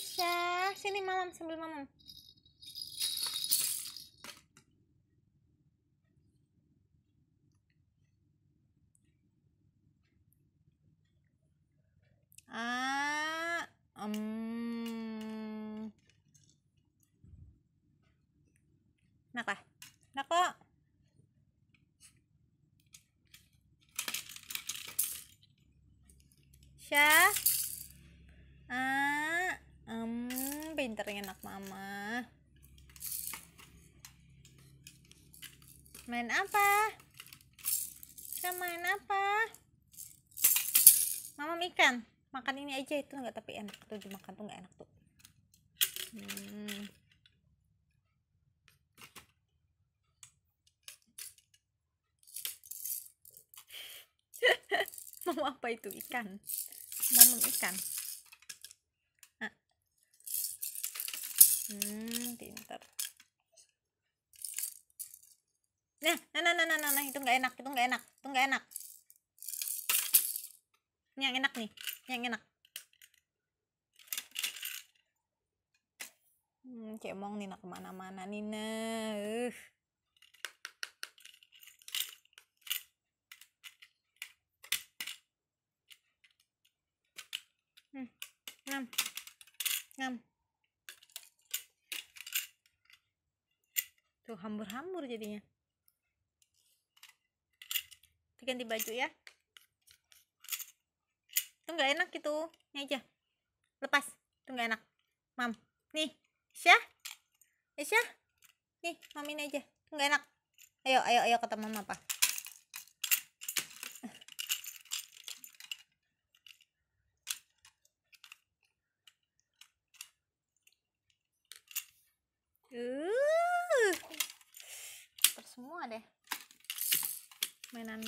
Isya sini mamam sambil mamam ah um. Naka. Nako. Siya. pinternya anak mama main apa kita main apa mama ikan makan ini aja itu enggak tapi enak tuh dimakan tuh enggak enak tuh hmm. mau apa itu ikan mau ikan Nah, nah, nah, nah, nah, nah, nah. itu nggak enak, itu nggak enak, itu nggak enak. Ini yang enak nih, ini yang enak. Hmm, cemong Nina kemana-mana Nina. Uh. Hmm, ngam, ngam. Tuh hambur-hambur jadinya ganti baju ya itu nggak enak gitu ini aja lepas itu nggak enak mam nih Syah Syah nih mam ini aja itu nggak enak ayo ayo ayo kata mama apa Uh, semua deh. ไม่นั้น